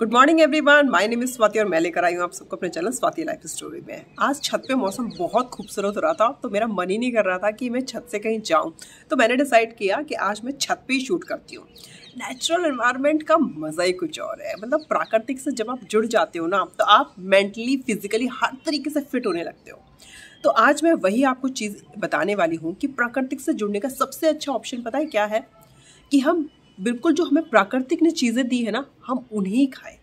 good morning everyone my name is Swati और मैं लेकर आई हूँ आप सबको अपने चैनल स्वाति लाइफ स्टोरी में आज छत पे मौसम बहुत खूबसूरत हो रहा था तो मेरा मन ही नहीं कर रहा था कि मैं छत से कहीं जाऊँ तो मैंने डिसाइड किया कि आज मैं छत पे ही शूट करती हूँ नेचुरल इन्वायरमेंट का मज़ा ही कुछ और है मतलब प्राकृतिक से जब आप जुड़ जाते हो ना तो आप मेंटली फिजिकली हर तरीके से फिट होने लगते हो तो आज मैं वही आपको चीज़ बताने वाली हूँ कि प्राकृतिक से जुड़ने का सबसे अच्छा ऑप्शन पता है क्या है कि हम बिल्कुल जो हमें प्राकृतिक ने चीज़ें दी है ना हम उन्हीं खाएं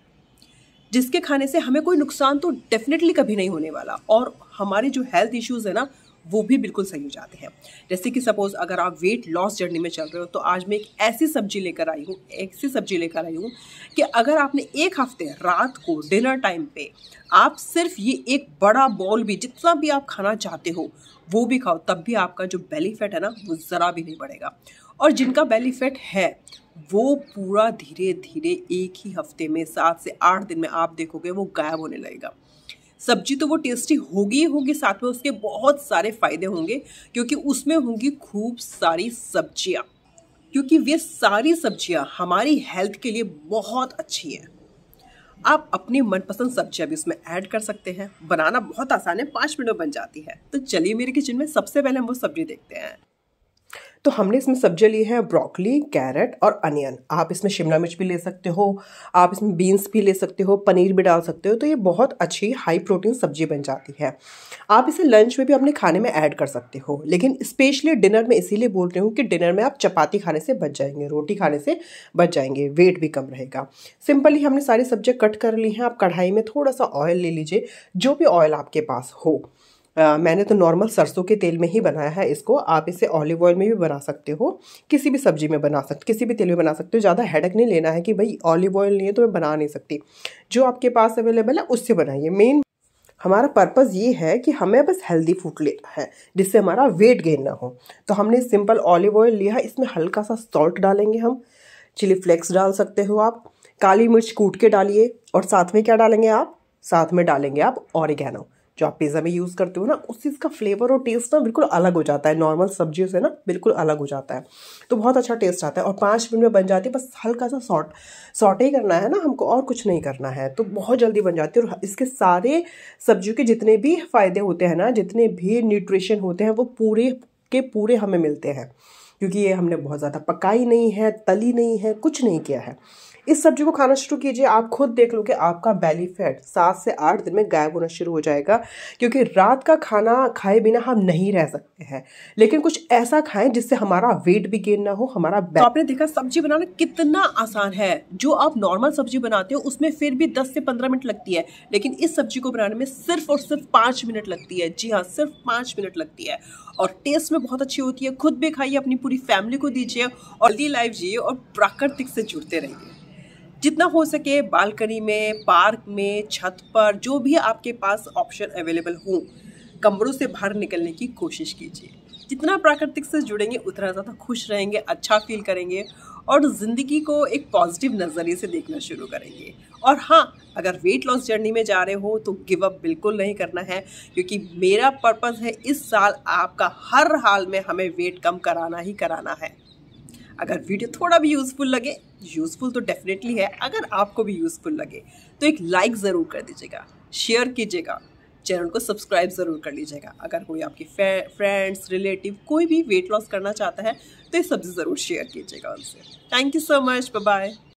जिसके खाने से हमें कोई नुकसान तो डेफिनेटली कभी नहीं होने वाला और हमारे जो हेल्थ इश्यूज़ है ना वो भी बिल्कुल सही हो जाते हैं जैसे कि सपोज़ अगर आप वेट लॉस जर्नी में चल रहे हो तो आज मैं एक ऐसी सब्जी लेकर आई हूँ ऐसी सब्जी लेकर आई हूँ कि अगर आपने एक हफ्ते रात को डिनर टाइम पे आप सिर्फ ये एक बड़ा बॉल भी जितना भी आप खाना चाहते हो वो भी खाओ तब भी आपका जो बेली फैट है ना वो ज़रा भी नहीं बढ़ेगा और जिनका बेली फैट है वो पूरा धीरे धीरे एक ही हफ्ते में सात से आठ दिन में आप देखोगे वो गायब होने लगेगा सब्जी तो वो टेस्टी होगी ही होगी साथ में उसके बहुत सारे फ़ायदे होंगे क्योंकि उसमें होंगी खूब सारी सब्जियाँ क्योंकि वे सारी सब्जियाँ हमारी हेल्थ के लिए बहुत अच्छी हैं आप अपनी मनपसंद सब्जियाँ भी इसमें ऐड कर सकते हैं बनाना बहुत आसान है पाँच मिनट में बन जाती है तो चलिए मेरे किचन में सबसे पहले हम वो सब्जी देखते हैं तो हमने इसमें सब्जियाँ ली हैं ब्रोकली कैरेट और अनियन आप इसमें शिमला मिर्च भी ले सकते हो आप इसमें बीन्स भी ले सकते हो पनीर भी डाल सकते हो तो ये बहुत अच्छी हाई प्रोटीन सब्जी बन जाती है आप इसे लंच में भी अपने खाने में ऐड कर सकते हो लेकिन स्पेशली डिनर में इसीलिए बोल रही हूँ कि डिनर में आप चपाती खाने से बच जाएंगे रोटी खाने से बच जाएंगे वेट भी कम रहेगा सिंपली हमने सारी सब्जियाँ कट कर ली हैं आप कढ़ाई में थोड़ा सा ऑयल ले लीजिए जो भी ऑयल आपके पास हो आ, मैंने तो नॉर्मल सरसों के तेल में ही बनाया है इसको आप इसे ऑलिव ऑयल में भी बना सकते हो किसी भी सब्जी में बना सकते किसी भी तेल में बना सकते हो ज़्यादा हेडक नहीं लेना है कि भाई ऑलिव ऑयल नहीं है तो मैं बना नहीं सकती जो आपके पास अवेलेबल है उससे बनाइए मेन हमारा पर्पज़ ये है कि हमें बस हेल्दी फूड लेना है जिससे हमारा वेट गेन ना हो तो हमने सिंपल ऑलिव ऑयल लिया इसमें हल्का सा सॉल्ट डालेंगे हम चिली फ्लेक्स डाल सकते हो आप काली मिर्च कूट के डालिए और साथ में क्या डालेंगे आप साथ में डालेंगे आप ऑरिगेनो जो आप पिज़्ज़ा में यूज़ करते हो ना उस चीज़ का फ्लेवर और टेस्ट ना बिल्कुल अलग हो जाता है नॉर्मल सब्जियों से ना बिल्कुल अलग हो जाता है तो बहुत अच्छा टेस्ट आता है और पाँच मिनट में बन जाती है बस हल्का सा सॉट सॉट ही करना है ना हमको और कुछ नहीं करना है तो बहुत जल्दी बन जाती है और इसके सारे सब्जियों के जितने भी फ़ायदे होते हैं ना जितने भी न्यूट्रिशन होते हैं वो पूरे के पूरे हमें मिलते हैं क्योंकि ये हमने बहुत ज़्यादा पकाई नहीं है तली नहीं है कुछ नहीं किया है इस सब्जी को खाना शुरू कीजिए आप खुद देख लो कि आपका बैली फैट सात से आठ दिन में गायब होना शुरू हो जाएगा क्योंकि रात का खाना खाए बिना हम नहीं रह सकते हैं लेकिन कुछ ऐसा खाएं जिससे हमारा वेट भी गेन ना हो हमारा तो आपने देखा सब्जी बनाना कितना आसान है जो आप नॉर्मल सब्जी बनाते हो उसमें फिर भी दस से पंद्रह मिनट लगती है लेकिन इस सब्जी को बनाने में सिर्फ और सिर्फ पाँच मिनट लगती है जी हाँ सिर्फ पाँच मिनट लगती है और टेस्ट में बहुत अच्छी होती है खुद भी खाइए अपनी पूरी फैमिली को दीजिए और हेल्दी लाइफ जिए और प्राकृतिक से जुड़ते रहिए जितना हो सके बालकनी में पार्क में छत पर जो भी आपके पास ऑप्शन अवेलेबल हो कमरों से बाहर निकलने की कोशिश कीजिए जितना प्राकृतिक से जुड़ेंगे उतना ज़्यादा खुश रहेंगे अच्छा फील करेंगे और ज़िंदगी को एक पॉजिटिव नज़रिए से देखना शुरू करेंगे और हाँ अगर वेट लॉस जर्नी में जा रहे हो तो गिव अप बिल्कुल नहीं करना है क्योंकि मेरा पर्पज़ है इस साल आपका हर हाल में हमें वेट कम कराना ही कराना है अगर वीडियो थोड़ा भी यूज़फुल लगे यूज़फुल तो डेफिनेटली है अगर आपको भी यूज़फुल लगे तो एक लाइक ज़रूर कर दीजिएगा शेयर कीजिएगा चैनल को सब्सक्राइब ज़रूर कर लीजिएगा अगर कोई आपके फ्रेंड्स रिलेटिव कोई भी वेट लॉस करना चाहता है तो ये सब्ज़ी ज़रूर शेयर कीजिएगा उनसे thank you so much bye